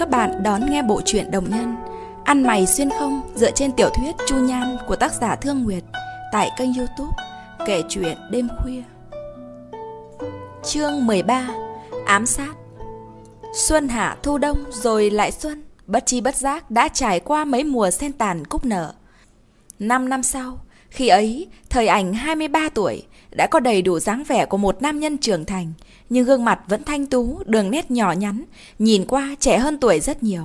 các bạn đón nghe bộ truyện Đồng Nhân Ăn mày xuyên không dựa trên tiểu thuyết Chu Nhan của tác giả Thương Nguyệt tại kênh youtube Kể chuyện đêm khuya Chương 13 Ám sát Xuân hạ thu đông rồi lại xuân Bất chi bất giác đã trải qua mấy mùa sen tàn cúc nở Năm năm sau, khi ấy, thời ảnh 23 tuổi, đã có đầy đủ dáng vẻ của một nam nhân trưởng thành, nhưng gương mặt vẫn thanh tú, đường nét nhỏ nhắn, nhìn qua trẻ hơn tuổi rất nhiều.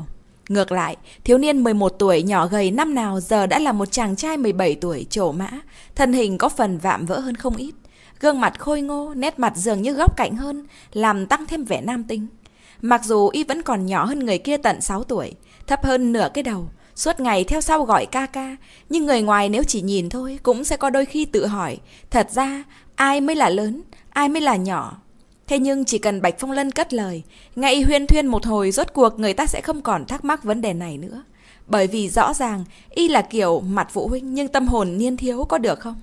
Ngược lại, thiếu niên 11 tuổi nhỏ gầy năm nào giờ đã là một chàng trai 17 tuổi trổ mã, thân hình có phần vạm vỡ hơn không ít. Gương mặt khôi ngô, nét mặt dường như góc cạnh hơn, làm tăng thêm vẻ nam tính. Mặc dù y vẫn còn nhỏ hơn người kia tận 6 tuổi, thấp hơn nửa cái đầu, suốt ngày theo sau gọi ca ca, nhưng người ngoài nếu chỉ nhìn thôi cũng sẽ có đôi khi tự hỏi, thật ra ai mới là lớn, ai mới là nhỏ. Thế nhưng chỉ cần Bạch Phong Lân cất lời, ngay huyên thuyên một hồi rốt cuộc người ta sẽ không còn thắc mắc vấn đề này nữa. Bởi vì rõ ràng, y là kiểu mặt phụ huynh nhưng tâm hồn niên thiếu có được không?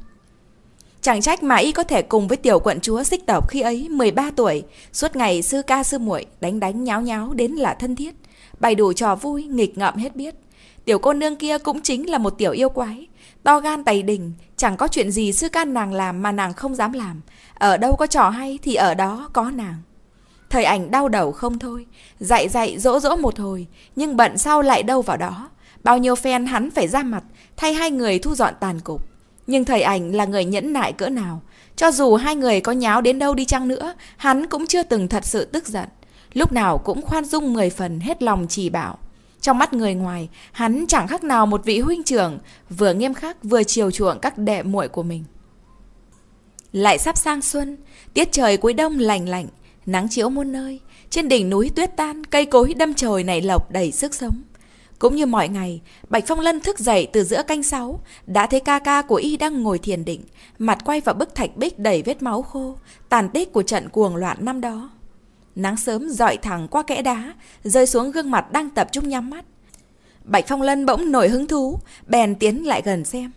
Chẳng trách mà y có thể cùng với tiểu quận chúa xích tộc khi ấy 13 tuổi, suốt ngày sư ca sư muội đánh đánh nháo nháo đến là thân thiết, bày đủ trò vui, nghịch ngợm hết biết. Tiểu cô nương kia cũng chính là một tiểu yêu quái, to gan tày đỉnh, chẳng có chuyện gì sư can nàng làm mà nàng không dám làm. Ở đâu có trò hay thì ở đó có nàng. Thời ảnh đau đầu không thôi, dạy dạy dỗ dỗ một hồi, nhưng bận sau lại đâu vào đó. Bao nhiêu phen hắn phải ra mặt, thay hai người thu dọn tàn cục. Nhưng thầy ảnh là người nhẫn nại cỡ nào, cho dù hai người có nháo đến đâu đi chăng nữa, hắn cũng chưa từng thật sự tức giận. Lúc nào cũng khoan dung mười phần hết lòng chỉ bảo. Trong mắt người ngoài, hắn chẳng khác nào một vị huynh trưởng, vừa nghiêm khắc vừa chiều chuộng các đệ muội của mình. Lại sắp sang xuân, tiết trời cuối đông lành lạnh, nắng chiếu muôn nơi, trên đỉnh núi tuyết tan, cây cối đâm trời nảy lộc đầy sức sống. Cũng như mọi ngày, Bạch Phong Lân thức dậy từ giữa canh sáu, đã thấy ca ca của y đang ngồi thiền định, mặt quay vào bức thạch bích đầy vết máu khô, tàn tích của trận cuồng loạn năm đó. Nắng sớm dọi thẳng qua kẽ đá, rơi xuống gương mặt đang tập trung nhắm mắt. Bạch Phong Lân bỗng nổi hứng thú, bèn tiến lại gần xem.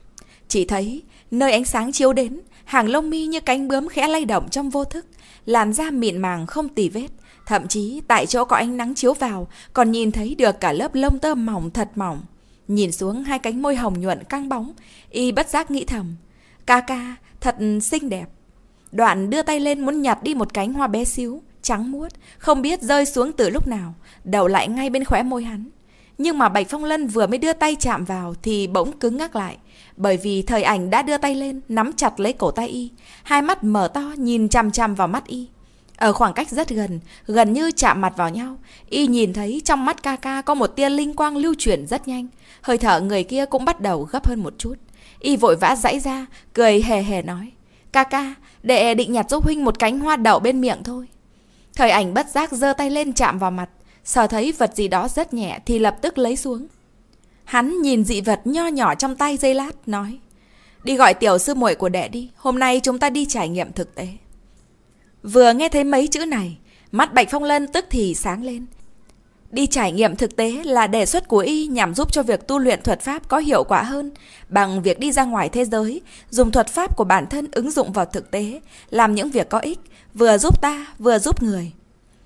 Chỉ thấy, nơi ánh sáng chiếu đến, hàng lông mi như cánh bướm khẽ lay động trong vô thức, làn da mịn màng không tì vết. Thậm chí tại chỗ có ánh nắng chiếu vào, còn nhìn thấy được cả lớp lông tơ mỏng thật mỏng. Nhìn xuống hai cánh môi hồng nhuận căng bóng, y bất giác nghĩ thầm. Ca ca, thật xinh đẹp. Đoạn đưa tay lên muốn nhặt đi một cánh hoa bé xíu, trắng muốt, không biết rơi xuống từ lúc nào, đầu lại ngay bên khóe môi hắn. Nhưng mà Bạch Phong Lân vừa mới đưa tay chạm vào thì bỗng cứng ngắc lại, bởi vì thời ảnh đã đưa tay lên, nắm chặt lấy cổ tay y, hai mắt mở to nhìn chằm chằm vào mắt y. Ở khoảng cách rất gần, gần như chạm mặt vào nhau, y nhìn thấy trong mắt ca ca có một tia linh quang lưu chuyển rất nhanh, hơi thở người kia cũng bắt đầu gấp hơn một chút. Y vội vã dãy ra, cười hề hề nói, ca ca, đệ định nhặt giúp huynh một cánh hoa đậu bên miệng thôi. Thời ảnh bất giác giơ tay lên chạm vào mặt, sờ thấy vật gì đó rất nhẹ thì lập tức lấy xuống. Hắn nhìn dị vật nho nhỏ trong tay dây lát, nói. Đi gọi tiểu sư muội của đệ đi, hôm nay chúng ta đi trải nghiệm thực tế. Vừa nghe thấy mấy chữ này, mắt Bạch Phong Lân tức thì sáng lên, Đi trải nghiệm thực tế là đề xuất của y nhằm giúp cho việc tu luyện thuật pháp có hiệu quả hơn bằng việc đi ra ngoài thế giới, dùng thuật pháp của bản thân ứng dụng vào thực tế, làm những việc có ích, vừa giúp ta vừa giúp người.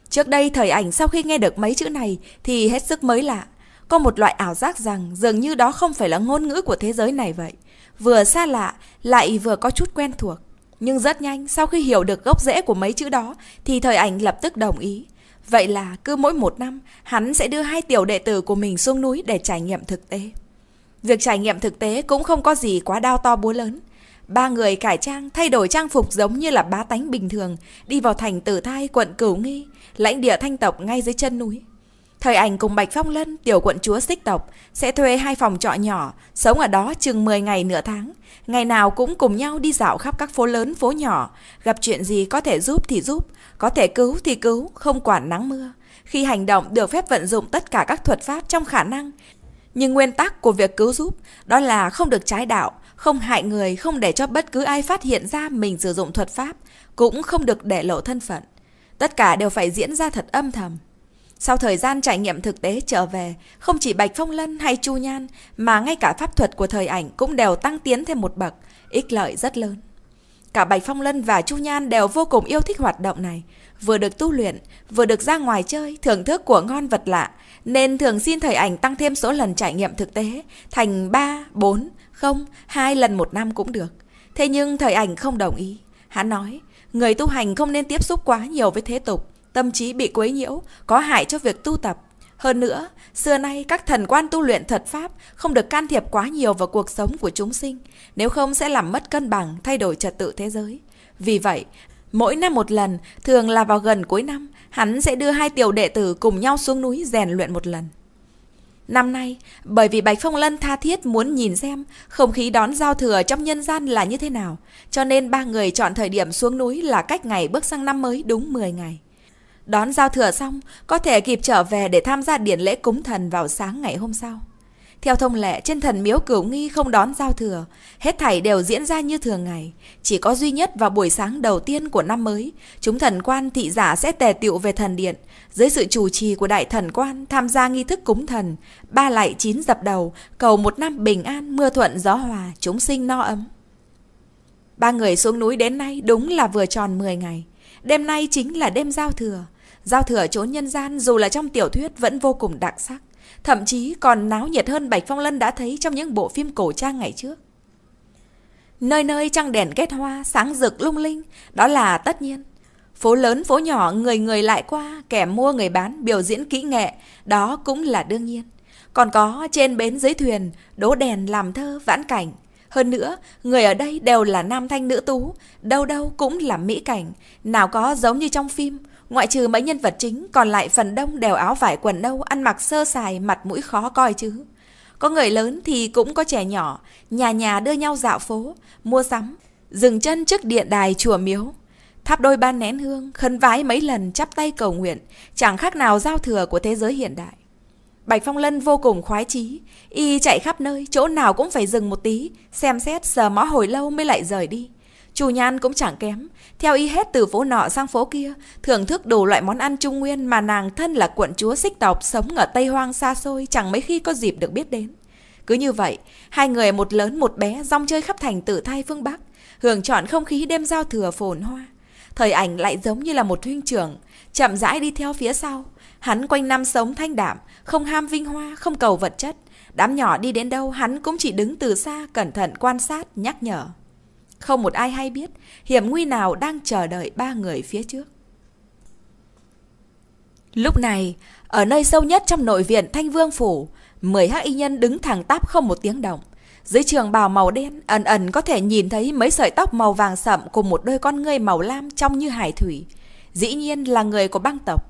Trước đây thời ảnh sau khi nghe được mấy chữ này thì hết sức mới lạ, có một loại ảo giác rằng dường như đó không phải là ngôn ngữ của thế giới này vậy, vừa xa lạ lại vừa có chút quen thuộc. Nhưng rất nhanh, sau khi hiểu được gốc rễ của mấy chữ đó thì thời ảnh lập tức đồng ý, Vậy là cứ mỗi một năm, hắn sẽ đưa hai tiểu đệ tử của mình xuống núi để trải nghiệm thực tế. Việc trải nghiệm thực tế cũng không có gì quá đau to búa lớn. Ba người cải trang thay đổi trang phục giống như là bá tánh bình thường, đi vào thành tử thai quận Cửu Nghi, lãnh địa thanh tộc ngay dưới chân núi. Thời ảnh cùng Bạch Phong Lân, tiểu quận chúa xích tộc, sẽ thuê hai phòng trọ nhỏ, sống ở đó chừng 10 ngày nửa tháng. Ngày nào cũng cùng nhau đi dạo khắp các phố lớn phố nhỏ, gặp chuyện gì có thể giúp thì giúp, có thể cứu thì cứu, không quản nắng mưa. Khi hành động được phép vận dụng tất cả các thuật pháp trong khả năng, nhưng nguyên tắc của việc cứu giúp đó là không được trái đạo, không hại người, không để cho bất cứ ai phát hiện ra mình sử dụng thuật pháp, cũng không được để lộ thân phận. Tất cả đều phải diễn ra thật âm thầm. Sau thời gian trải nghiệm thực tế trở về, không chỉ Bạch Phong Lân hay Chu Nhan mà ngay cả pháp thuật của thời ảnh cũng đều tăng tiến thêm một bậc, ích lợi rất lớn. Cả Bạch Phong Lân và Chu Nhan đều vô cùng yêu thích hoạt động này, vừa được tu luyện, vừa được ra ngoài chơi, thưởng thức của ngon vật lạ, nên thường xin thời ảnh tăng thêm số lần trải nghiệm thực tế thành 3, 4, 0, 2 lần một năm cũng được. Thế nhưng thời ảnh không đồng ý. Hắn nói, người tu hành không nên tiếp xúc quá nhiều với thế tục tâm trí bị quấy nhiễu, có hại cho việc tu tập. Hơn nữa, xưa nay các thần quan tu luyện thật pháp không được can thiệp quá nhiều vào cuộc sống của chúng sinh, nếu không sẽ làm mất cân bằng, thay đổi trật tự thế giới. Vì vậy, mỗi năm một lần, thường là vào gần cuối năm, hắn sẽ đưa hai tiểu đệ tử cùng nhau xuống núi rèn luyện một lần. Năm nay, bởi vì Bạch Phong Lân tha thiết muốn nhìn xem không khí đón giao thừa trong nhân gian là như thế nào, cho nên ba người chọn thời điểm xuống núi là cách ngày bước sang năm mới đúng 10 ngày. Đón giao thừa xong, có thể kịp trở về để tham gia điển lễ cúng thần vào sáng ngày hôm sau. Theo thông lệ, trên thần miếu cửu nghi không đón giao thừa, hết thảy đều diễn ra như thường ngày. Chỉ có duy nhất vào buổi sáng đầu tiên của năm mới, chúng thần quan thị giả sẽ tề tiệu về thần điện. Dưới sự chủ trì của đại thần quan tham gia nghi thức cúng thần, ba lại chín dập đầu, cầu một năm bình an, mưa thuận gió hòa, chúng sinh no ấm. Ba người xuống núi đến nay đúng là vừa tròn 10 ngày. Đêm nay chính là đêm giao thừa. Giao thừa chốn nhân gian dù là trong tiểu thuyết vẫn vô cùng đặc sắc, thậm chí còn náo nhiệt hơn Bạch Phong Lân đã thấy trong những bộ phim cổ trang ngày trước. Nơi nơi trăng đèn kết hoa, sáng rực lung linh, đó là tất nhiên. Phố lớn phố nhỏ người người lại qua, kẻ mua người bán biểu diễn kỹ nghệ, đó cũng là đương nhiên. Còn có trên bến dưới thuyền, đố đèn làm thơ vãn cảnh. Hơn nữa, người ở đây đều là nam thanh nữ tú, đâu đâu cũng là mỹ cảnh, nào có giống như trong phim, Ngoại trừ mấy nhân vật chính, còn lại phần đông đều áo vải quần nâu, ăn mặc sơ sài, mặt mũi khó coi chứ. Có người lớn thì cũng có trẻ nhỏ, nhà nhà đưa nhau dạo phố, mua sắm, dừng chân trước điện đài chùa miếu. Thắp đôi ban nén hương, khấn vái mấy lần chắp tay cầu nguyện, chẳng khác nào giao thừa của thế giới hiện đại. Bạch Phong Lân vô cùng khoái chí, y chạy khắp nơi, chỗ nào cũng phải dừng một tí, xem xét sờ mó hồi lâu mới lại rời đi. Chu Nhan cũng chẳng kém, theo y hết từ phố nọ sang phố kia, thưởng thức đủ loại món ăn Trung Nguyên mà nàng thân là quận chúa xích tộc sống ở Tây Hoang xa xôi chẳng mấy khi có dịp được biết đến. Cứ như vậy, hai người một lớn một bé rong chơi khắp thành tử thai phương Bắc, hưởng chọn không khí đêm giao thừa phồn hoa. Thời ảnh lại giống như là một huynh trưởng, chậm rãi đi theo phía sau. Hắn quanh năm sống thanh đạm, không ham vinh hoa, không cầu vật chất. Đám nhỏ đi đến đâu hắn cũng chỉ đứng từ xa cẩn thận quan sát, nhắc nhở. Không một ai hay biết hiểm nguy nào đang chờ đợi ba người phía trước. Lúc này, ở nơi sâu nhất trong nội viện Thanh Vương Phủ, 10 hắc y nhân đứng thẳng tắp không một tiếng động. Dưới trường bào màu đen, ẩn ẩn có thể nhìn thấy mấy sợi tóc màu vàng sậm cùng một đôi con ngươi màu lam trong như hải thủy. Dĩ nhiên là người của băng tộc.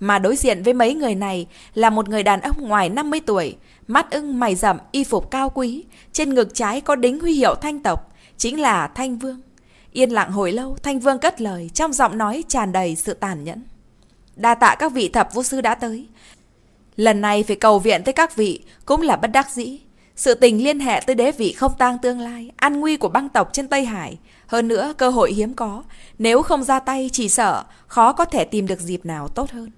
Mà đối diện với mấy người này là một người đàn ông ngoài 50 tuổi, mắt ưng mày rậm, y phục cao quý, trên ngực trái có đính huy hiệu thanh tộc, chính là Thanh Vương. Yên lặng hồi lâu, Thanh Vương cất lời, trong giọng nói tràn đầy sự tàn nhẫn. Đa tạ các vị thập vũ sư đã tới. Lần này phải cầu viện tới các vị, cũng là bất đắc dĩ. Sự tình liên hệ tới đế vị không tang tương lai, an nguy của băng tộc trên Tây Hải. Hơn nữa, cơ hội hiếm có. Nếu không ra tay, chỉ sợ, khó có thể tìm được dịp nào tốt hơn.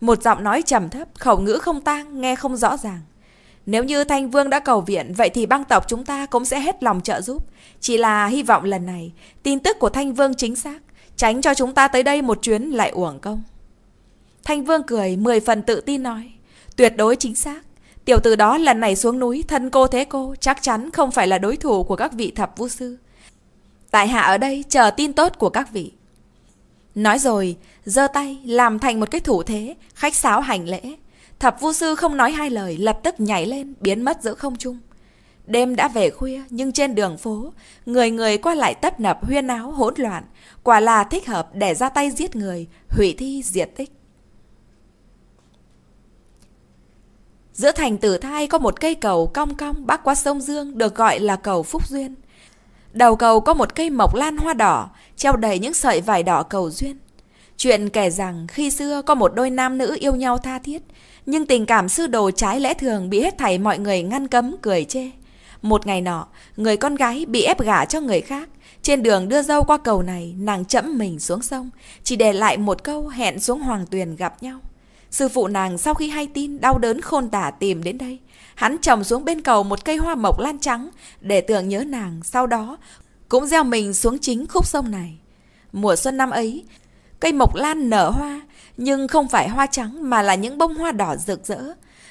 Một giọng nói trầm thấp, khẩu ngữ không tang, nghe không rõ ràng. Nếu như Thanh Vương đã cầu viện, vậy thì băng tộc chúng ta cũng sẽ hết lòng trợ giúp. Chỉ là hy vọng lần này tin tức của Thanh Vương chính xác, tránh cho chúng ta tới đây một chuyến lại uổng công. Thanh Vương cười mười phần tự tin nói, tuyệt đối chính xác. Tiểu tử đó lần này xuống núi thân cô thế cô chắc chắn không phải là đối thủ của các vị thập vũ sư. Tại hạ ở đây chờ tin tốt của các vị. Nói rồi, giơ tay làm thành một cái thủ thế, khách sáo hành lễ. Thập vu sư không nói hai lời, lập tức nhảy lên, biến mất giữa không trung. Đêm đã về khuya, nhưng trên đường phố, người người qua lại tấp nập huyên áo hỗn loạn, quả là thích hợp để ra tay giết người, hủy thi diệt tích. Giữa thành tử thai có một cây cầu cong cong bắc qua sông Dương được gọi là cầu Phúc Duyên. Đầu cầu có một cây mộc lan hoa đỏ, treo đầy những sợi vải đỏ cầu duyên. Chuyện kể rằng khi xưa có một đôi nam nữ yêu nhau tha thiết, nhưng tình cảm sư đồ trái lẽ thường bị hết thảy mọi người ngăn cấm cười chê. Một ngày nọ, người con gái bị ép gả cho người khác. Trên đường đưa dâu qua cầu này, nàng chẫm mình xuống sông, chỉ để lại một câu hẹn xuống hoàng tuyền gặp nhau. Sư phụ nàng sau khi hay tin đau đớn khôn tả tìm đến đây. Hắn trồng xuống bên cầu một cây hoa mộc lan trắng để tưởng nhớ nàng, sau đó cũng gieo mình xuống chính khúc sông này. Mùa xuân năm ấy, cây mộc lan nở hoa, nhưng không phải hoa trắng mà là những bông hoa đỏ rực rỡ.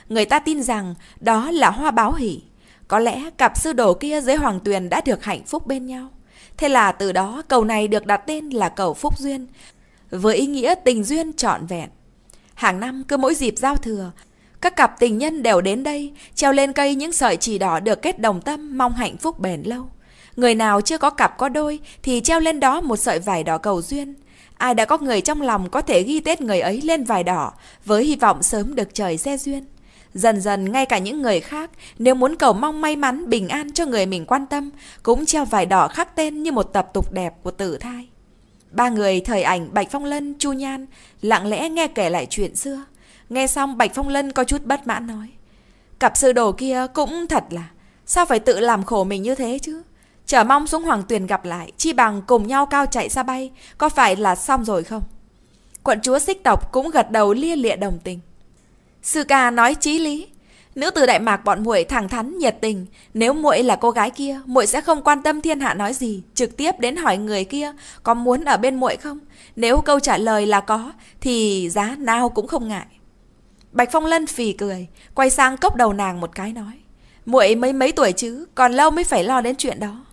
Người ta tin rằng đó là hoa báo hỷ. Có lẽ cặp sư đồ kia dưới hoàng tuyền đã được hạnh phúc bên nhau. Thế là từ đó cầu này được đặt tên là cầu Phúc Duyên, với ý nghĩa tình duyên trọn vẹn. Hàng năm cứ mỗi dịp giao thừa, các cặp tình nhân đều đến đây, treo lên cây những sợi chỉ đỏ được kết đồng tâm mong hạnh phúc bền lâu. Người nào chưa có cặp có đôi thì treo lên đó một sợi vải đỏ cầu duyên. Ai đã có người trong lòng có thể ghi tết người ấy lên vải đỏ với hy vọng sớm được trời xe duyên. Dần dần ngay cả những người khác Nếu muốn cầu mong may mắn bình an cho người mình quan tâm Cũng treo vải đỏ khắc tên như một tập tục đẹp của tử thai Ba người thời ảnh Bạch Phong Lân, Chu Nhan Lặng lẽ nghe kể lại chuyện xưa Nghe xong Bạch Phong Lân có chút bất mãn nói Cặp sư đồ kia cũng thật là Sao phải tự làm khổ mình như thế chứ Chờ mong xuống hoàng tuyền gặp lại Chi bằng cùng nhau cao chạy xa bay Có phải là xong rồi không Quận chúa xích tộc cũng gật đầu lia lịa đồng tình Sư ca nói chí lý, nữ tử đại mạc bọn muội thẳng thắn nhiệt tình, nếu muội là cô gái kia, muội sẽ không quan tâm thiên hạ nói gì, trực tiếp đến hỏi người kia có muốn ở bên muội không? Nếu câu trả lời là có thì giá nào cũng không ngại. Bạch Phong Lân phì cười, quay sang cốc đầu nàng một cái nói: "Muội mấy mấy tuổi chứ, còn lâu mới phải lo đến chuyện đó."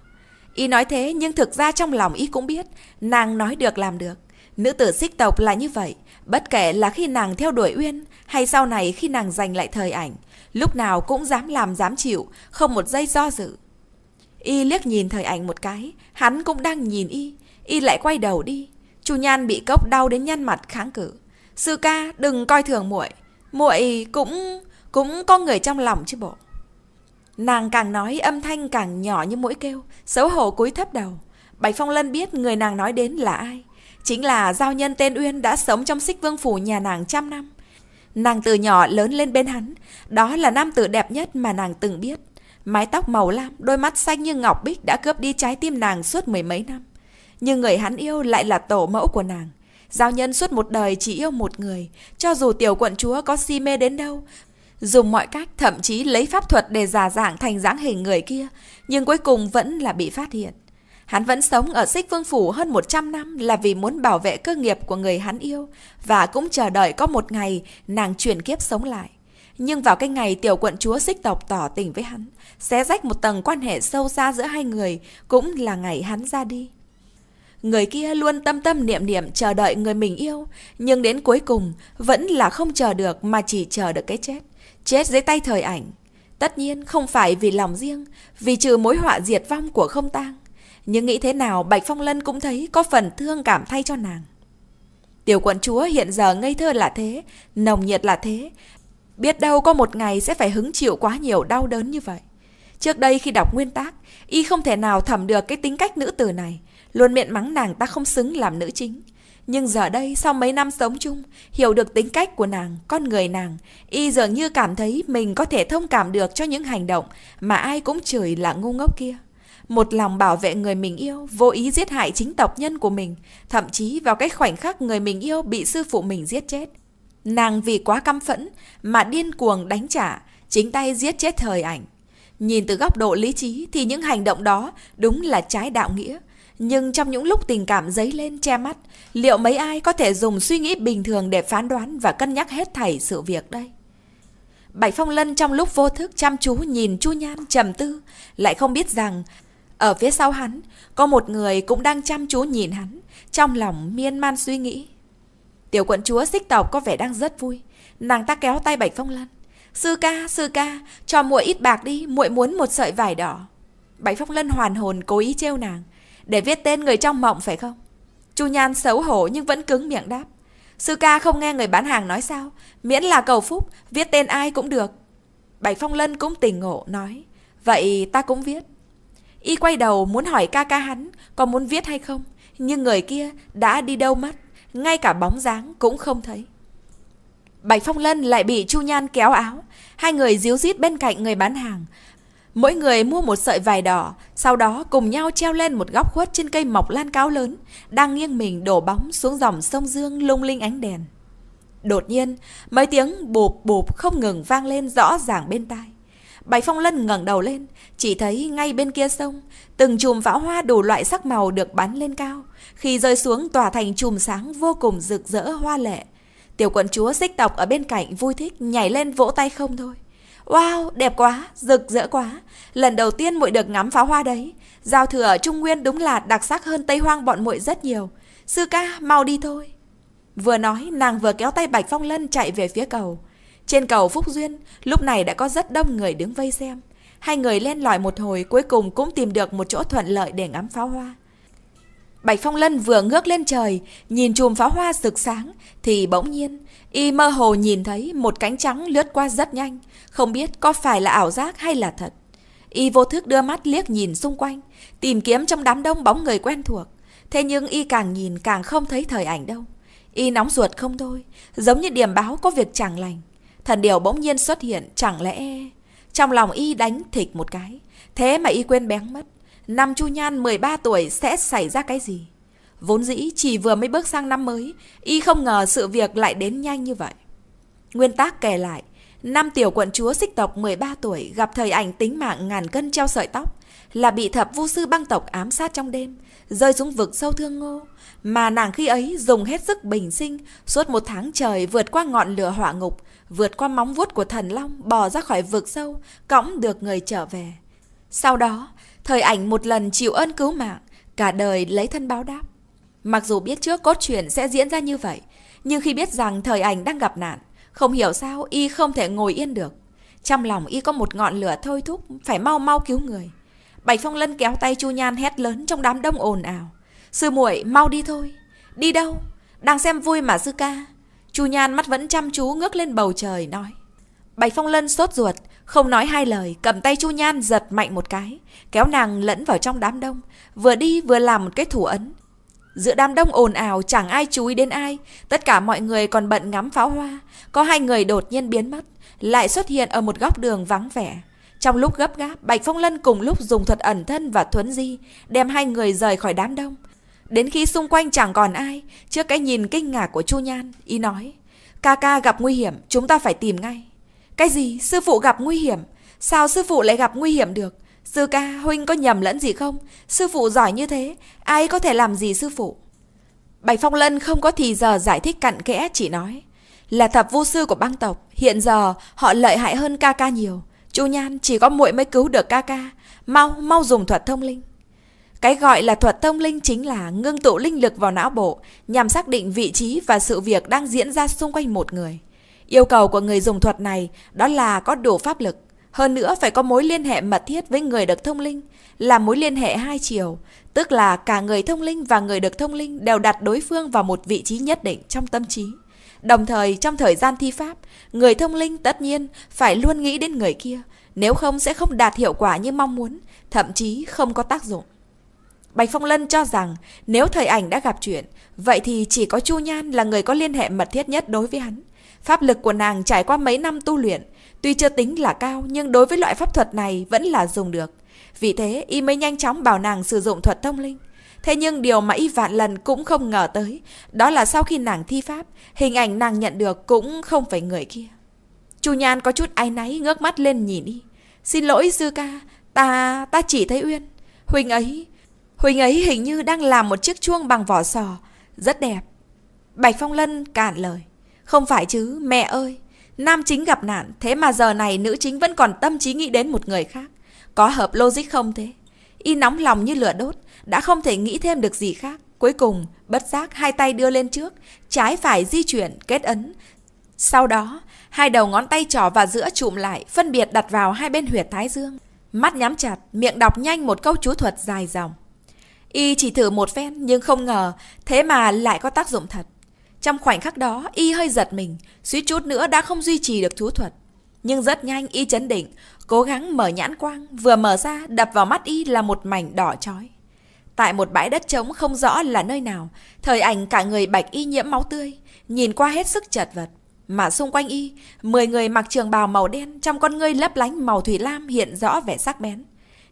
Y nói thế nhưng thực ra trong lòng y cũng biết, nàng nói được làm được. Nữ tử xích tộc là như vậy, bất kể là khi nàng theo đuổi Uyên hay sau này khi nàng giành lại thời ảnh, lúc nào cũng dám làm dám chịu, không một giây do dự. Y liếc nhìn thời ảnh một cái, hắn cũng đang nhìn Y, Y lại quay đầu đi. Chu Nhan bị cốc đau đến nhăn mặt kháng cự. Sư ca đừng coi thường muội, muội cũng cũng có người trong lòng chứ bộ. Nàng càng nói âm thanh càng nhỏ như mũi kêu, xấu hổ cúi thấp đầu. Bạch Phong Lân biết người nàng nói đến là ai. Chính là giao nhân tên Uyên đã sống trong xích vương phủ nhà nàng trăm năm. Nàng từ nhỏ lớn lên bên hắn, đó là nam tử đẹp nhất mà nàng từng biết. Mái tóc màu lam, đôi mắt xanh như ngọc bích đã cướp đi trái tim nàng suốt mười mấy năm. Nhưng người hắn yêu lại là tổ mẫu của nàng. Giao nhân suốt một đời chỉ yêu một người, cho dù tiểu quận chúa có si mê đến đâu, dùng mọi cách thậm chí lấy pháp thuật để giả dạng thành dáng hình người kia, nhưng cuối cùng vẫn là bị phát hiện. Hắn vẫn sống ở Xích Vương Phủ hơn 100 năm là vì muốn bảo vệ cơ nghiệp của người hắn yêu và cũng chờ đợi có một ngày nàng chuyển kiếp sống lại. Nhưng vào cái ngày tiểu quận chúa xích tộc tỏ tình với hắn, xé rách một tầng quan hệ sâu xa giữa hai người cũng là ngày hắn ra đi. Người kia luôn tâm tâm niệm niệm chờ đợi người mình yêu, nhưng đến cuối cùng vẫn là không chờ được mà chỉ chờ được cái chết. Chết dưới tay thời ảnh. Tất nhiên không phải vì lòng riêng, vì trừ mối họa diệt vong của không tang nhưng nghĩ thế nào Bạch Phong Lân cũng thấy có phần thương cảm thay cho nàng. Tiểu quận chúa hiện giờ ngây thơ là thế, nồng nhiệt là thế. Biết đâu có một ngày sẽ phải hứng chịu quá nhiều đau đớn như vậy. Trước đây khi đọc nguyên tác, y không thể nào thẩm được cái tính cách nữ tử này, luôn miệng mắng nàng ta không xứng làm nữ chính. Nhưng giờ đây, sau mấy năm sống chung, hiểu được tính cách của nàng, con người nàng, y dường như cảm thấy mình có thể thông cảm được cho những hành động mà ai cũng chửi là ngu ngốc kia một lòng bảo vệ người mình yêu, vô ý giết hại chính tộc nhân của mình, thậm chí vào cái khoảnh khắc người mình yêu bị sư phụ mình giết chết. Nàng vì quá căm phẫn mà điên cuồng đánh trả, chính tay giết chết thời ảnh. Nhìn từ góc độ lý trí thì những hành động đó đúng là trái đạo nghĩa. Nhưng trong những lúc tình cảm dấy lên che mắt, liệu mấy ai có thể dùng suy nghĩ bình thường để phán đoán và cân nhắc hết thảy sự việc đây? Bạch Phong Lân trong lúc vô thức chăm chú nhìn Chu Nhan trầm tư, lại không biết rằng ở phía sau hắn, có một người cũng đang chăm chú nhìn hắn, trong lòng miên man suy nghĩ. Tiểu quận chúa xích tộc có vẻ đang rất vui. Nàng ta kéo tay Bạch Phong Lân. Sư ca, sư ca, cho muội ít bạc đi, muội muốn một sợi vải đỏ. Bạch Phong Lân hoàn hồn cố ý trêu nàng. Để viết tên người trong mộng phải không? Chu Nhan xấu hổ nhưng vẫn cứng miệng đáp. Sư ca không nghe người bán hàng nói sao, miễn là cầu phúc, viết tên ai cũng được. Bạch Phong Lân cũng tỉnh ngộ, nói. Vậy ta cũng viết. Y quay đầu muốn hỏi ca ca hắn có muốn viết hay không, nhưng người kia đã đi đâu mất, ngay cả bóng dáng cũng không thấy. Bạch Phong Lân lại bị Chu Nhan kéo áo, hai người díu dít bên cạnh người bán hàng. Mỗi người mua một sợi vải đỏ, sau đó cùng nhau treo lên một góc khuất trên cây mọc lan cao lớn, đang nghiêng mình đổ bóng xuống dòng sông Dương lung linh ánh đèn. Đột nhiên, mấy tiếng bụp bụp không ngừng vang lên rõ ràng bên tai. Bạch Phong Lân ngẩng đầu lên, chỉ thấy ngay bên kia sông, từng chùm pháo hoa đủ loại sắc màu được bắn lên cao, khi rơi xuống tỏa thành chùm sáng vô cùng rực rỡ hoa lệ. Tiểu quận chúa xích tộc ở bên cạnh vui thích nhảy lên vỗ tay không thôi. Wow, đẹp quá, rực rỡ quá. Lần đầu tiên muội được ngắm pháo hoa đấy. Giao thừa ở Trung Nguyên đúng là đặc sắc hơn Tây Hoang bọn muội rất nhiều. Sư ca, mau đi thôi. Vừa nói, nàng vừa kéo tay Bạch Phong Lân chạy về phía cầu. Trên cầu Phúc Duyên, lúc này đã có rất đông người đứng vây xem. Hai người len lỏi một hồi cuối cùng cũng tìm được một chỗ thuận lợi để ngắm pháo hoa. Bạch Phong Lân vừa ngước lên trời, nhìn chùm pháo hoa rực sáng, thì bỗng nhiên, y mơ hồ nhìn thấy một cánh trắng lướt qua rất nhanh, không biết có phải là ảo giác hay là thật. Y vô thức đưa mắt liếc nhìn xung quanh, tìm kiếm trong đám đông bóng người quen thuộc. Thế nhưng y càng nhìn càng không thấy thời ảnh đâu. Y nóng ruột không thôi, giống như điểm báo có việc chẳng lành. Thần điều bỗng nhiên xuất hiện, chẳng lẽ... Trong lòng y đánh thịch một cái. Thế mà y quên bén mất. Năm Chu Nhan 13 tuổi sẽ xảy ra cái gì? Vốn dĩ chỉ vừa mới bước sang năm mới, y không ngờ sự việc lại đến nhanh như vậy. Nguyên tác kể lại, năm tiểu quận chúa xích tộc 13 tuổi gặp thời ảnh tính mạng ngàn cân treo sợi tóc, là bị thập vu sư băng tộc ám sát trong đêm, rơi xuống vực sâu thương ngô, mà nàng khi ấy dùng hết sức bình sinh, suốt một tháng trời vượt qua ngọn lửa hỏa ngục, vượt qua móng vuốt của thần long, bò ra khỏi vực sâu, cõng được người trở về. Sau đó, thời ảnh một lần chịu ơn cứu mạng, cả đời lấy thân báo đáp. Mặc dù biết trước cốt truyện sẽ diễn ra như vậy, nhưng khi biết rằng thời ảnh đang gặp nạn, không hiểu sao y không thể ngồi yên được. Trong lòng y có một ngọn lửa thôi thúc phải mau mau cứu người. Bạch Phong Lân kéo tay Chu Nhan hét lớn trong đám đông ồn ào. Sư muội mau đi thôi. Đi đâu? Đang xem vui mà sư ca. Chu Nhan mắt vẫn chăm chú ngước lên bầu trời nói. Bạch Phong Lân sốt ruột, không nói hai lời, cầm tay Chu Nhan giật mạnh một cái, kéo nàng lẫn vào trong đám đông, vừa đi vừa làm một cái thủ ấn. Giữa đám đông ồn ào chẳng ai chú ý đến ai, tất cả mọi người còn bận ngắm pháo hoa, có hai người đột nhiên biến mất, lại xuất hiện ở một góc đường vắng vẻ. Trong lúc gấp gáp, Bạch Phong Lân cùng lúc dùng thuật ẩn thân và thuấn di, đem hai người rời khỏi đám đông. Đến khi xung quanh chẳng còn ai, trước cái nhìn kinh ngạc của Chu Nhan, y nói, ca ca gặp nguy hiểm, chúng ta phải tìm ngay. Cái gì? Sư phụ gặp nguy hiểm? Sao sư phụ lại gặp nguy hiểm được? Sư ca, huynh có nhầm lẫn gì không? Sư phụ giỏi như thế, ai có thể làm gì sư phụ? Bạch Phong Lân không có thì giờ giải thích cặn kẽ, chỉ nói. Là thập vô sư của băng tộc, hiện giờ họ lợi hại hơn ca ca nhiều. Chu Nhan chỉ có muội mới cứu được ca ca, mau mau dùng thuật thông linh. Cái gọi là thuật thông linh chính là ngưng tụ linh lực vào não bộ nhằm xác định vị trí và sự việc đang diễn ra xung quanh một người. Yêu cầu của người dùng thuật này đó là có đủ pháp lực, hơn nữa phải có mối liên hệ mật thiết với người được thông linh, là mối liên hệ hai chiều, tức là cả người thông linh và người được thông linh đều đặt đối phương vào một vị trí nhất định trong tâm trí. Đồng thời trong thời gian thi pháp, người thông linh tất nhiên phải luôn nghĩ đến người kia, nếu không sẽ không đạt hiệu quả như mong muốn, thậm chí không có tác dụng. Bạch Phong Lân cho rằng nếu thời ảnh đã gặp chuyện, vậy thì chỉ có Chu Nhan là người có liên hệ mật thiết nhất đối với hắn. Pháp lực của nàng trải qua mấy năm tu luyện, tuy chưa tính là cao nhưng đối với loại pháp thuật này vẫn là dùng được. Vì thế, y mới nhanh chóng bảo nàng sử dụng thuật thông linh, Thế nhưng điều mà y vạn lần cũng không ngờ tới, đó là sau khi nàng thi pháp, hình ảnh nàng nhận được cũng không phải người kia. Chu Nhan có chút ai náy ngước mắt lên nhìn y. Xin lỗi sư ca, ta, ta chỉ thấy Uyên. Huỳnh ấy, Huỳnh ấy hình như đang làm một chiếc chuông bằng vỏ sò, rất đẹp. Bạch Phong Lân cản lời. Không phải chứ, mẹ ơi. Nam chính gặp nạn, thế mà giờ này nữ chính vẫn còn tâm trí nghĩ đến một người khác. Có hợp logic không thế? Y nóng lòng như lửa đốt, đã không thể nghĩ thêm được gì khác. Cuối cùng, bất giác hai tay đưa lên trước, trái phải di chuyển, kết ấn. Sau đó, hai đầu ngón tay trỏ và giữa chụm lại, phân biệt đặt vào hai bên huyệt thái dương. Mắt nhắm chặt, miệng đọc nhanh một câu chú thuật dài dòng. Y chỉ thử một phen nhưng không ngờ, thế mà lại có tác dụng thật. Trong khoảnh khắc đó, Y hơi giật mình, suýt chút nữa đã không duy trì được chú thuật. Nhưng rất nhanh Y chấn định, Cố gắng mở nhãn quang, vừa mở ra đập vào mắt y là một mảnh đỏ chói. Tại một bãi đất trống không rõ là nơi nào, thời ảnh cả người bạch y nhiễm máu tươi, nhìn qua hết sức chật vật. Mà xung quanh y, 10 người mặc trường bào màu đen trong con ngươi lấp lánh màu thủy lam hiện rõ vẻ sắc bén.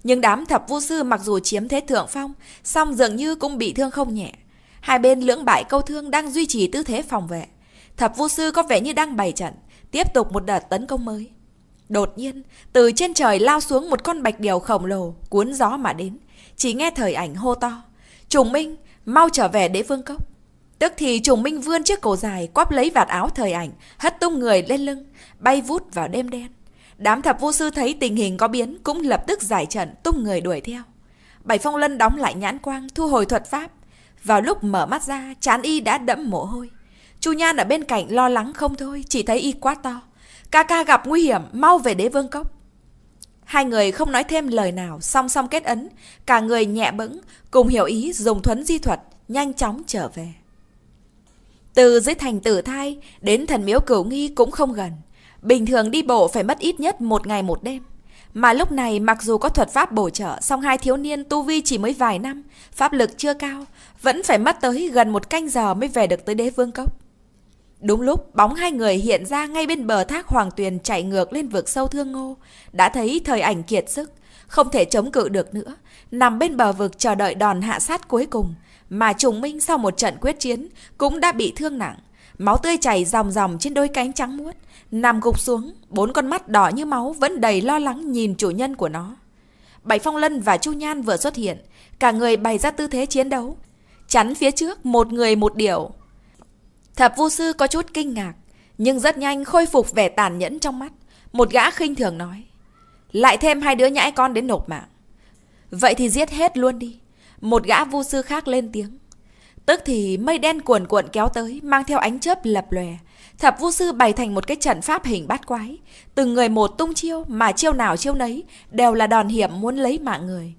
Nhưng đám thập vu sư mặc dù chiếm thế thượng phong, song dường như cũng bị thương không nhẹ. Hai bên lưỡng bại câu thương đang duy trì tư thế phòng vệ. Thập vu sư có vẻ như đang bày trận, tiếp tục một đợt tấn công mới. Đột nhiên, từ trên trời lao xuống một con bạch điều khổng lồ, cuốn gió mà đến. Chỉ nghe thời ảnh hô to. Trùng Minh, mau trở về đế vương cốc. Tức thì Trùng Minh vươn chiếc cổ dài, quắp lấy vạt áo thời ảnh, hất tung người lên lưng, bay vút vào đêm đen. Đám thập vô sư thấy tình hình có biến cũng lập tức giải trận tung người đuổi theo. Bảy phong lân đóng lại nhãn quang, thu hồi thuật pháp. Vào lúc mở mắt ra, chán y đã đẫm mồ hôi. Chu Nhan ở bên cạnh lo lắng không thôi, chỉ thấy y quá to ca ca gặp nguy hiểm, mau về đế vương cốc. Hai người không nói thêm lời nào, song song kết ấn, cả người nhẹ bẫng, cùng hiểu ý dùng thuấn di thuật, nhanh chóng trở về. Từ dưới thành tử thai đến thần miếu cửu nghi cũng không gần. Bình thường đi bộ phải mất ít nhất một ngày một đêm. Mà lúc này mặc dù có thuật pháp bổ trợ, song hai thiếu niên tu vi chỉ mới vài năm, pháp lực chưa cao, vẫn phải mất tới gần một canh giờ mới về được tới đế vương cốc. Đúng lúc bóng hai người hiện ra ngay bên bờ thác Hoàng Tuyền chạy ngược lên vực sâu Thương Ngô, đã thấy thời ảnh kiệt sức, không thể chống cự được nữa, nằm bên bờ vực chờ đợi đòn hạ sát cuối cùng, mà Trùng Minh sau một trận quyết chiến cũng đã bị thương nặng, máu tươi chảy ròng ròng trên đôi cánh trắng muốt, nằm gục xuống, bốn con mắt đỏ như máu vẫn đầy lo lắng nhìn chủ nhân của nó. Bảy Phong Lân và Chu Nhan vừa xuất hiện, cả người bày ra tư thế chiến đấu, chắn phía trước một người một điểu Thập vu sư có chút kinh ngạc, nhưng rất nhanh khôi phục vẻ tàn nhẫn trong mắt. Một gã khinh thường nói. Lại thêm hai đứa nhãi con đến nộp mạng. Vậy thì giết hết luôn đi. Một gã vu sư khác lên tiếng. Tức thì mây đen cuộn cuộn kéo tới, mang theo ánh chớp lập lòe. Thập vu sư bày thành một cái trận pháp hình bát quái. Từng người một tung chiêu, mà chiêu nào chiêu nấy, đều là đòn hiểm muốn lấy mạng người.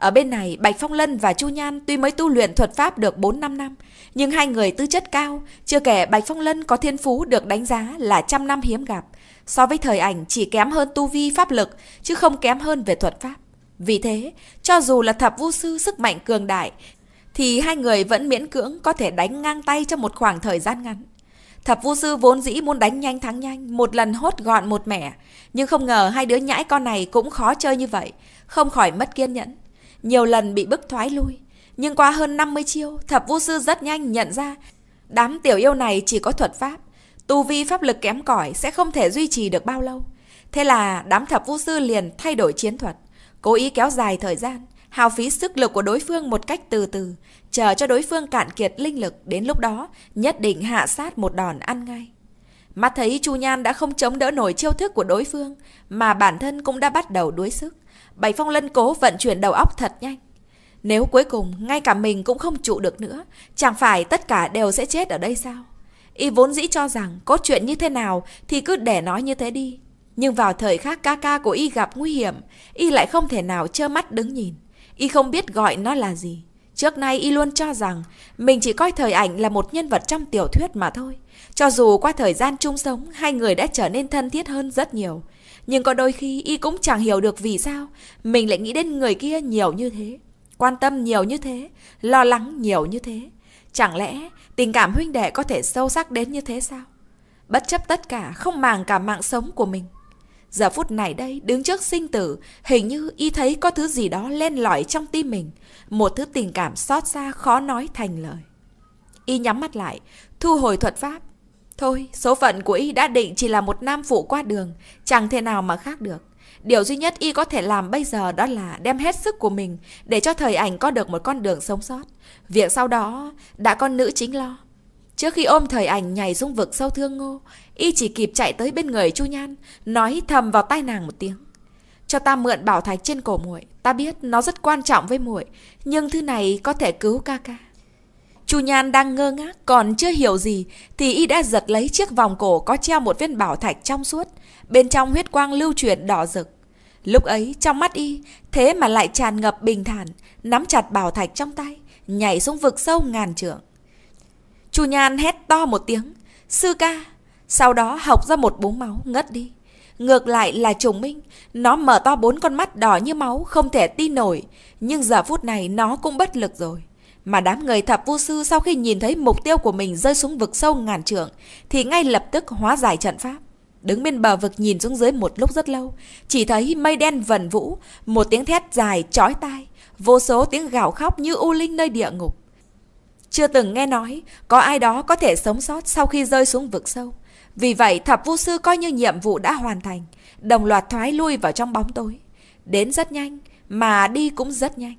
Ở bên này, Bạch Phong Lân và Chu Nhan tuy mới tu luyện thuật pháp được 4-5 năm, nhưng hai người tư chất cao, chưa kể Bạch Phong Lân có thiên phú được đánh giá là trăm năm hiếm gặp. So với thời ảnh chỉ kém hơn tu vi pháp lực, chứ không kém hơn về thuật pháp. Vì thế, cho dù là thập vu sư sức mạnh cường đại, thì hai người vẫn miễn cưỡng có thể đánh ngang tay trong một khoảng thời gian ngắn. Thập vu sư vốn dĩ muốn đánh nhanh thắng nhanh, một lần hốt gọn một mẻ. Nhưng không ngờ hai đứa nhãi con này cũng khó chơi như vậy, không khỏi mất kiên nhẫn nhiều lần bị bức thoái lui. Nhưng qua hơn 50 chiêu, thập vũ sư rất nhanh nhận ra đám tiểu yêu này chỉ có thuật pháp, tu vi pháp lực kém cỏi sẽ không thể duy trì được bao lâu. Thế là đám thập vũ sư liền thay đổi chiến thuật, cố ý kéo dài thời gian, hao phí sức lực của đối phương một cách từ từ, chờ cho đối phương cạn kiệt linh lực đến lúc đó nhất định hạ sát một đòn ăn ngay. Mắt thấy Chu Nhan đã không chống đỡ nổi chiêu thức của đối phương, mà bản thân cũng đã bắt đầu đuối sức. Bảy phong lân cố vận chuyển đầu óc thật nhanh. Nếu cuối cùng ngay cả mình cũng không trụ được nữa, chẳng phải tất cả đều sẽ chết ở đây sao? Y vốn dĩ cho rằng cốt chuyện như thế nào thì cứ để nói như thế đi. Nhưng vào thời khắc ca ca của Y gặp nguy hiểm, Y lại không thể nào trơ mắt đứng nhìn. Y không biết gọi nó là gì. Trước nay Y luôn cho rằng mình chỉ coi thời ảnh là một nhân vật trong tiểu thuyết mà thôi. Cho dù qua thời gian chung sống, hai người đã trở nên thân thiết hơn rất nhiều. Nhưng có đôi khi y cũng chẳng hiểu được vì sao mình lại nghĩ đến người kia nhiều như thế, quan tâm nhiều như thế, lo lắng nhiều như thế. Chẳng lẽ tình cảm huynh đệ có thể sâu sắc đến như thế sao? Bất chấp tất cả, không màng cả mạng sống của mình. Giờ phút này đây, đứng trước sinh tử, hình như y thấy có thứ gì đó len lỏi trong tim mình, một thứ tình cảm xót xa khó nói thành lời. Y nhắm mắt lại, thu hồi thuật pháp, Thôi, số phận của y đã định chỉ là một nam phụ qua đường, chẳng thể nào mà khác được. Điều duy nhất y có thể làm bây giờ đó là đem hết sức của mình để cho thời ảnh có được một con đường sống sót. Việc sau đó đã con nữ chính lo. Trước khi ôm thời ảnh nhảy xuống vực sâu thương ngô, y chỉ kịp chạy tới bên người Chu Nhan, nói thầm vào tai nàng một tiếng. Cho ta mượn bảo thạch trên cổ muội, ta biết nó rất quan trọng với muội, nhưng thứ này có thể cứu ca ca. Chu Nhan đang ngơ ngác, còn chưa hiểu gì, thì y đã giật lấy chiếc vòng cổ có treo một viên bảo thạch trong suốt, bên trong huyết quang lưu chuyển đỏ rực. Lúc ấy, trong mắt y, thế mà lại tràn ngập bình thản, nắm chặt bảo thạch trong tay, nhảy xuống vực sâu ngàn trượng. Chu Nhan hét to một tiếng, sư ca, sau đó học ra một búng máu, ngất đi. Ngược lại là trùng minh, nó mở to bốn con mắt đỏ như máu, không thể tin nổi, nhưng giờ phút này nó cũng bất lực rồi. Mà đám người thập vu sư sau khi nhìn thấy mục tiêu của mình rơi xuống vực sâu ngàn trượng, thì ngay lập tức hóa giải trận pháp. Đứng bên bờ vực nhìn xuống dưới một lúc rất lâu, chỉ thấy mây đen vần vũ, một tiếng thét dài chói tai, vô số tiếng gào khóc như u linh nơi địa ngục. Chưa từng nghe nói có ai đó có thể sống sót sau khi rơi xuống vực sâu. Vì vậy thập vu sư coi như nhiệm vụ đã hoàn thành, đồng loạt thoái lui vào trong bóng tối. Đến rất nhanh, mà đi cũng rất nhanh.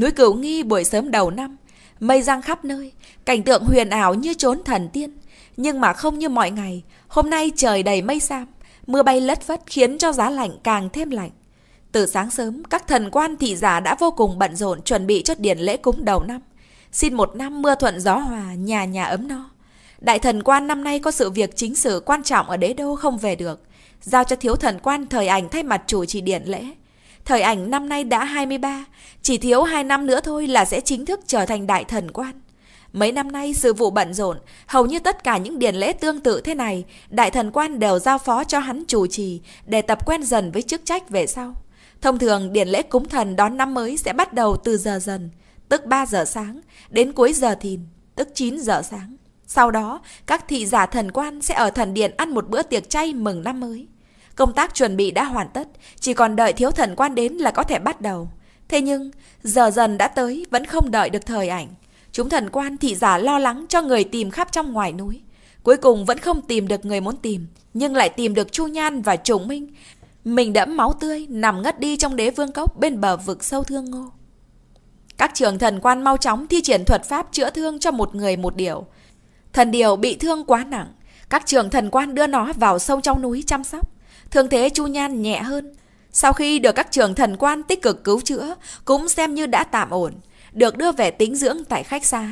Núi Cửu Nghi buổi sớm đầu năm, mây giăng khắp nơi, cảnh tượng huyền ảo như trốn thần tiên. Nhưng mà không như mọi ngày, hôm nay trời đầy mây sam, mưa bay lất phất khiến cho giá lạnh càng thêm lạnh. Từ sáng sớm, các thần quan thị giả đã vô cùng bận rộn chuẩn bị cho điển lễ cúng đầu năm. Xin một năm mưa thuận gió hòa, nhà nhà ấm no. Đại thần quan năm nay có sự việc chính sự quan trọng ở đế đô không về được. Giao cho thiếu thần quan thời ảnh thay mặt chủ trì điển lễ. Thời ảnh năm nay đã 23, chỉ thiếu 2 năm nữa thôi là sẽ chính thức trở thành đại thần quan. Mấy năm nay sự vụ bận rộn, hầu như tất cả những điển lễ tương tự thế này, đại thần quan đều giao phó cho hắn chủ trì để tập quen dần với chức trách về sau. Thông thường điển lễ cúng thần đón năm mới sẽ bắt đầu từ giờ dần, tức 3 giờ sáng, đến cuối giờ thìn, tức 9 giờ sáng. Sau đó, các thị giả thần quan sẽ ở thần điện ăn một bữa tiệc chay mừng năm mới. Công tác chuẩn bị đã hoàn tất, chỉ còn đợi thiếu thần quan đến là có thể bắt đầu. Thế nhưng, giờ dần đã tới vẫn không đợi được thời ảnh. Chúng thần quan thị giả lo lắng cho người tìm khắp trong ngoài núi. Cuối cùng vẫn không tìm được người muốn tìm, nhưng lại tìm được Chu Nhan và Trùng Minh. Mình đẫm máu tươi, nằm ngất đi trong đế vương cốc bên bờ vực sâu thương ngô. Các trường thần quan mau chóng thi triển thuật pháp chữa thương cho một người một điều. Thần điều bị thương quá nặng, các trường thần quan đưa nó vào sâu trong núi chăm sóc. Thương thế Chu Nhan nhẹ hơn. Sau khi được các trường thần quan tích cực cứu chữa, cũng xem như đã tạm ổn, được đưa về tính dưỡng tại khách xá.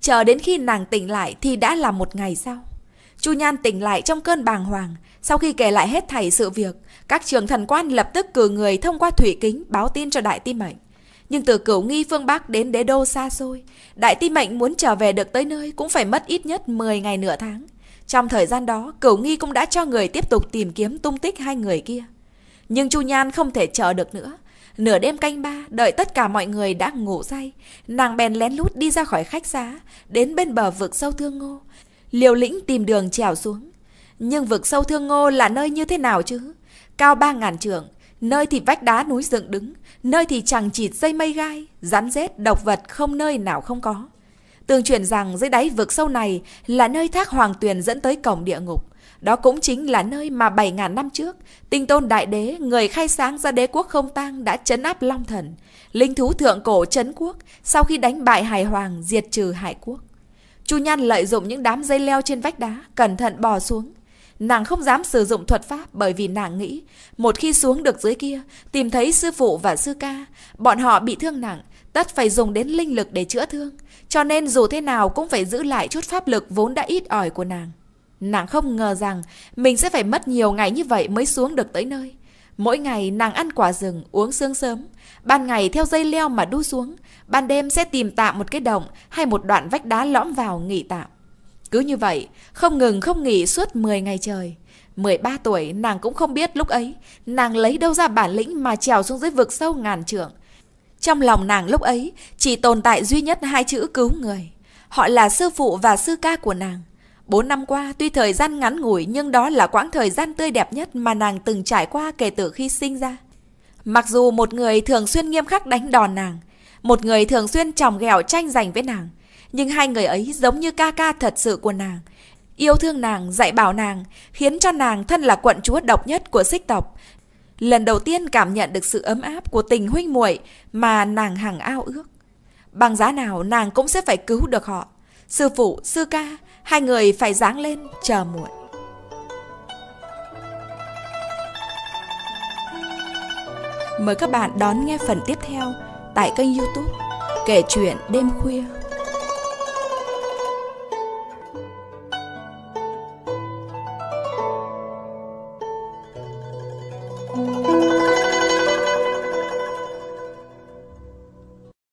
Chờ đến khi nàng tỉnh lại thì đã là một ngày sau. Chu Nhan tỉnh lại trong cơn bàng hoàng, sau khi kể lại hết thảy sự việc, các trường thần quan lập tức cử người thông qua thủy kính báo tin cho đại ti mệnh. Nhưng từ cửu nghi phương Bắc đến đế đô xa xôi, đại ti mệnh muốn trở về được tới nơi cũng phải mất ít nhất 10 ngày nửa tháng. Trong thời gian đó, Cửu Nghi cũng đã cho người tiếp tục tìm kiếm tung tích hai người kia. Nhưng Chu Nhan không thể chờ được nữa. Nửa đêm canh ba, đợi tất cả mọi người đã ngủ say, nàng bèn lén lút đi ra khỏi khách xá, đến bên bờ vực sâu thương ngô. Liều lĩnh tìm đường trèo xuống. Nhưng vực sâu thương ngô là nơi như thế nào chứ? Cao ba ngàn trượng, nơi thì vách đá núi dựng đứng, nơi thì chẳng chịt dây mây gai, rắn rết, độc vật không nơi nào không có. Tương truyền rằng dưới đáy vực sâu này là nơi thác hoàng tuyền dẫn tới cổng địa ngục. Đó cũng chính là nơi mà 7.000 năm trước, tinh tôn đại đế, người khai sáng ra đế quốc không tang đã chấn áp long thần. Linh thú thượng cổ chấn quốc sau khi đánh bại hải hoàng diệt trừ hải quốc. Chu Nhan lợi dụng những đám dây leo trên vách đá, cẩn thận bò xuống. Nàng không dám sử dụng thuật pháp bởi vì nàng nghĩ, một khi xuống được dưới kia, tìm thấy sư phụ và sư ca, bọn họ bị thương nặng, tất phải dùng đến linh lực để chữa thương, cho nên dù thế nào cũng phải giữ lại chút pháp lực vốn đã ít ỏi của nàng. Nàng không ngờ rằng mình sẽ phải mất nhiều ngày như vậy mới xuống được tới nơi. Mỗi ngày nàng ăn quả rừng, uống sương sớm, ban ngày theo dây leo mà đu xuống, ban đêm sẽ tìm tạm một cái động hay một đoạn vách đá lõm vào nghỉ tạm. Cứ như vậy, không ngừng không nghỉ suốt 10 ngày trời. 13 tuổi nàng cũng không biết lúc ấy, nàng lấy đâu ra bản lĩnh mà trèo xuống dưới vực sâu ngàn trượng, trong lòng nàng lúc ấy chỉ tồn tại duy nhất hai chữ cứu người. Họ là sư phụ và sư ca của nàng. Bốn năm qua tuy thời gian ngắn ngủi nhưng đó là quãng thời gian tươi đẹp nhất mà nàng từng trải qua kể từ khi sinh ra. Mặc dù một người thường xuyên nghiêm khắc đánh đòn nàng, một người thường xuyên tròng ghẹo tranh giành với nàng, nhưng hai người ấy giống như ca ca thật sự của nàng. Yêu thương nàng, dạy bảo nàng, khiến cho nàng thân là quận chúa độc nhất của xích tộc, lần đầu tiên cảm nhận được sự ấm áp của tình huynh muội mà nàng hằng ao ước. Bằng giá nào nàng cũng sẽ phải cứu được họ. Sư phụ, sư ca, hai người phải dáng lên chờ muội Mời các bạn đón nghe phần tiếp theo tại kênh youtube Kể chuyện đêm khuya